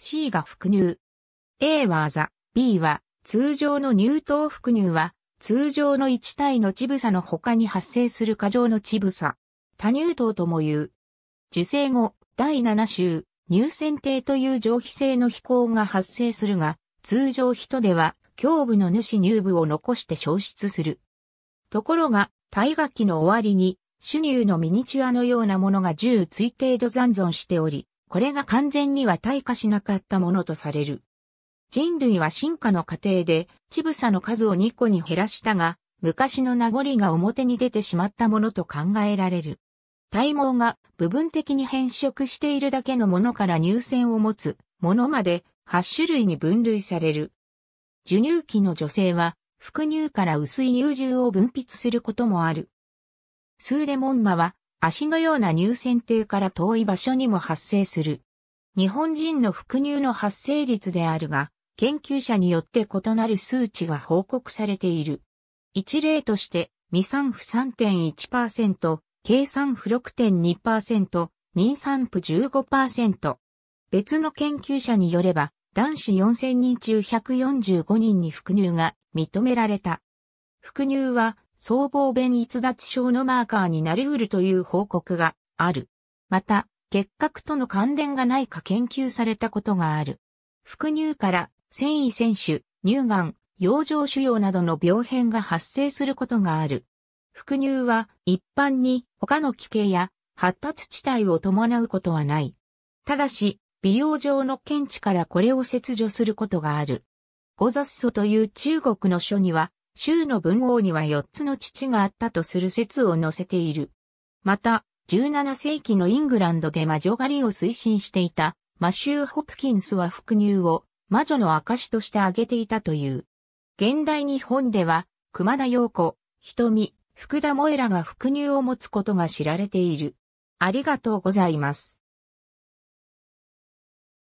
C が伏乳。A はあざ、B は通常の乳頭伏乳は通常の1体の乳房の他に発生する過剰の乳房。多乳頭とも言う。受精後、第7週、乳腺底という上皮性の飛行が発生するが、通常人では、胸部の主乳部を残して消失する。ところが、体学期の終わりに、主乳のミニチュアのようなものが10対程度残存しており、これが完全には退化しなかったものとされる。人類は進化の過程で、チブサの数を2個に減らしたが、昔の名残が表に出てしまったものと考えられる。体毛が部分的に変色しているだけのものから乳腺を持つものまで8種類に分類される。授乳期の女性は、副乳から薄い乳汁を分泌することもある。スーレモンマは足のような乳腺底から遠い場所にも発生する。日本人の腹乳の発生率であるが、研究者によって異なる数値が報告されている。一例として、未産婦3.1%、計算婦6.2%、妊産婦15%。別の研究者によれば、男子4000人中145人に副乳が認められた。副乳は僧帽弁逸脱症のマーカーになり得るという報告がある。また、結核との関連がないか研究されたことがある。副乳から繊維選手、乳がん、養生腫瘍などの病変が発生することがある。副乳は一般に他の奇形や発達地帯を伴うことはない。ただし、美容上の見地からこれを切除することがある。五雑素という中国の書には、州の文王には4つの父があったとする説を載せている。また、17世紀のイングランドで魔女狩りを推進していたマシュー・ホプキンスは服乳を魔女の証として挙げていたという。現代日本では熊田陽子、瞳、福田萌らが服乳を持つことが知られている。ありがとうございます。